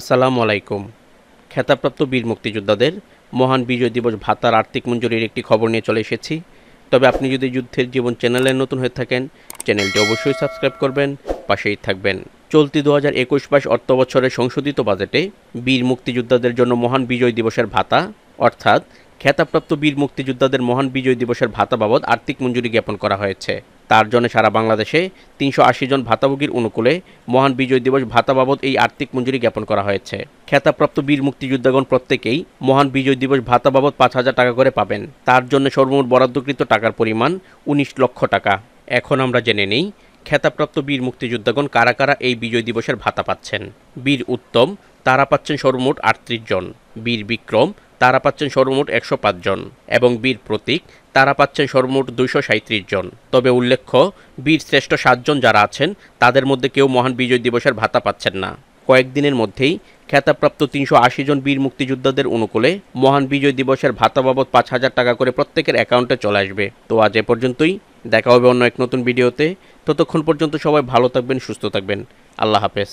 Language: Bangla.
আসসালামু আলাইকুম খেতাবপ্রাপ্ত বীর মুক্তিযোদ্ধাদের মহান বিজয় দিবস ভাতার আর্থিক মঞ্জুরির একটি খবর নিয়ে চলে এসেছি তবে আপনি যদি যুদ্ধের জীবন চ্যানেলে নতুন হয়ে থাকেন চ্যানেলটি অবশ্যই সাবস্ক্রাইব করবেন পাশেই থাকবেন চলতি দু হাজার একুশ বাইশ অর্থ বছরের সংশোধিত বাজেটে বীর মুক্তিযোদ্ধাদের জন্য মহান বিজয় দিবসের ভাতা অর্থাৎ খেতাবপ্রাপ্ত বীর মুক্তিযোদ্ধাদের মহান বিজয় দিবসের ভাতা বাবদ আর্থিক মঞ্জুরি জ্ঞাপন করা হয়েছে তার জন্য সারা বাংলাদেশে তিনশো আশি জন ভাতাভোগীর অনুকূলে মহান বিজয় দিবস ভাতা বাবদ এই আর্থিক মঞ্জুরি জ্ঞাপন করা হয়েছে খ্যাতাপ্রাপ্ত বীর মুক্তিযোদ্ধাগণ প্রত্যেকেই মহান বিজয় দিবস ভাতা বাবদ পাঁচ হাজার টাকা করে পাবেন তার জন্য সর্বমোট বরাদ্দকৃত টাকার পরিমাণ উনিশ লক্ষ টাকা এখন আমরা জেনে নেই খ্যাতাপ্রাপ্ত বীর মুক্তিযোদ্ধাগণ কারা কারা এই বিজয় দিবসের ভাতা পাচ্ছেন বীর উত্তম তারা পাচ্ছেন সর্বমোট আটত্রিশ জন বীর বিক্রম তারা পাচ্ছেন সর্বমোট একশো জন এবং বীর প্রতীক তারা পাচ্ছেন সর্বমোট দুইশো সাঁত্রিশ জন তবে উল্লেখ্য বীর শ্রেষ্ঠ সাতজন যারা আছেন তাদের মধ্যে কেউ মহান বিজয় দিবসের ভাতা পাচ্ছেন না কয়েকদিনের মধ্যেই খ্যাতাপ্রাপ্ত তিনশো আশি জন বীর মুক্তিযোদ্ধাদের অনুকূলে মহান বিজয় দিবসের ভাতা বাবদ পাঁচ হাজার টাকা করে প্রত্যেকের অ্যাকাউন্টে চলে আসবে তো আজ এ পর্যন্তই দেখা হবে অন্য এক নতুন ভিডিওতে ততক্ষণ পর্যন্ত সবাই ভালো থাকবেন সুস্থ থাকবেন আল্লাহ হাফেজ